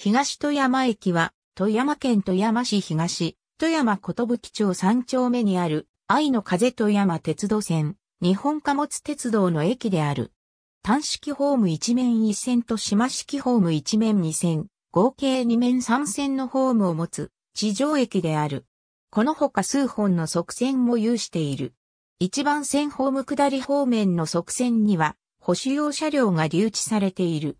東富山駅は、富山県富山市東、富山寿町三丁目にある、愛の風富山鉄道線、日本貨物鉄道の駅である。単式ホーム一面一線と島式ホーム一面二線、合計二面三線のホームを持つ、地上駅である。このほか数本の側線も有している。一番線ホーム下り方面の側線には、保守用車両が留置されている。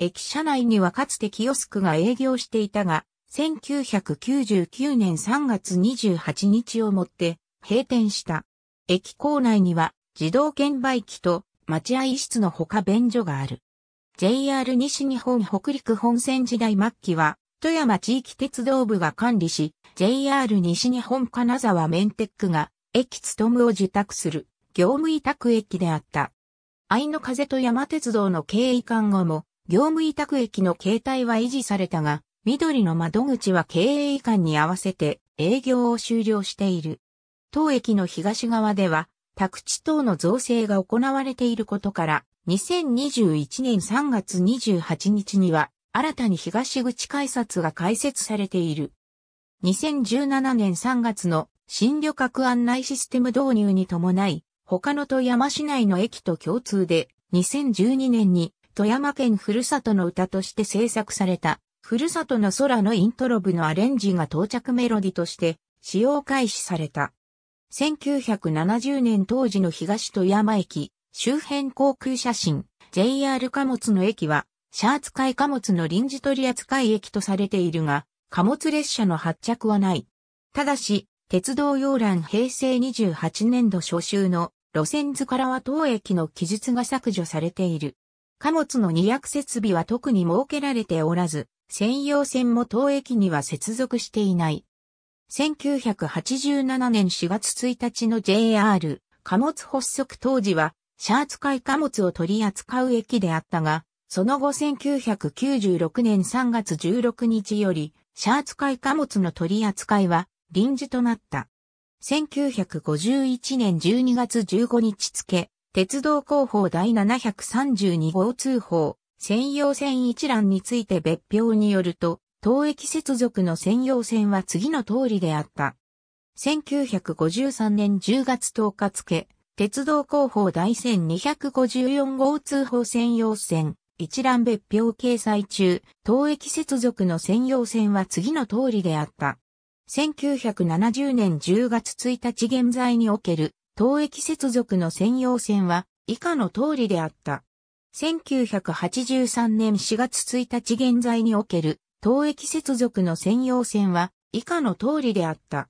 駅舎内にはかつてキオスクが営業していたが、1999年3月28日をもって閉店した。駅構内には自動券売機と待合室のほか便所がある。JR 西日本北陸本線時代末期は、富山地域鉄道部が管理し、JR 西日本金沢メンテックが、駅務を受託する、業務委託駅であった。愛の風と山鉄道の経営管後も、業務委託駅の形態は維持されたが、緑の窓口は経営移管に合わせて営業を終了している。当駅の東側では、宅地等の造成が行われていることから、2021年3月28日には、新たに東口改札が開設されている。2017年3月の新旅客案内システム導入に伴い、他の富山市内の駅と共通で、2012年に富山県ふるさとの歌として制作された、ふるさとの空のイントロ部のアレンジが到着メロディとして使用開始された。1970年当時の東富山駅、周辺航空写真、JR 貨物の駅は、シャーツ海貨物の臨時取扱駅とされているが、貨物列車の発着はない。ただし、鉄道要欄平成28年度初秋の路線図からは当駅の記述が削除されている。貨物の荷役設備は特に設けられておらず、専用線も当駅には接続していない。1987年4月1日の JR 貨物発足当時は、シャーツ海貨物を取り扱う駅であったが、その後1996年3月16日より、シャーツ海貨物の取り扱いは臨時となった。1951年12月15日付、鉄道広報第732号通報、専用線一覧について別表によると、当駅接続の専用線は次の通りであった。1953年10月10日付、鉄道広報第1254号通報専用線、一覧別表掲載中、当駅接続の専用線は次の通りであった。1970年10月1日現在における東駅接続の専用線は以下の通りであった。1983年4月1日現在における東駅接続の専用線は以下の通りであった。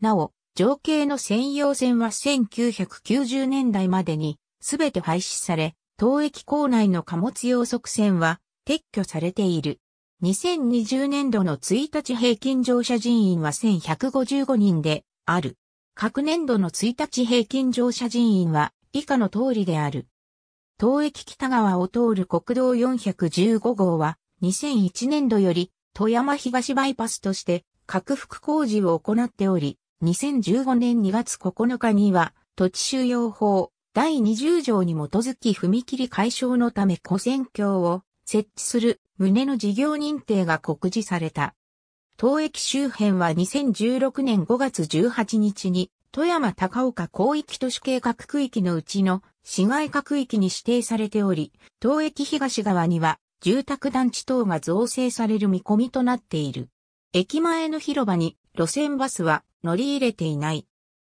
なお、上系の専用線は1990年代までに全て廃止され、東駅構内の貨物用側線は撤去されている。2020年度の1日平均乗車人員は1155人である。各年度の1日平均乗車人員は以下の通りである。東駅北側を通る国道415号は2001年度より富山東バイパスとして拡幅工事を行っており、2015年2月9日には土地収容法第20条に基づき踏切解消のため古線橋を設置する旨の事業認定が告示された。東駅周辺は2016年5月18日に、富山高岡広域都市計画区域のうちの市街各域に指定されており、東駅東側には住宅団地等が造成される見込みとなっている。駅前の広場に路線バスは乗り入れていない。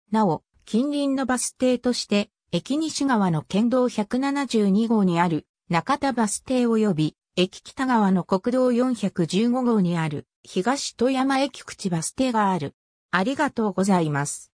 なお、近隣のバス停として、駅西側の県道172号にある中田バス停及び駅北側の国道415号にある東富山駅口バス停がある。ありがとうございます。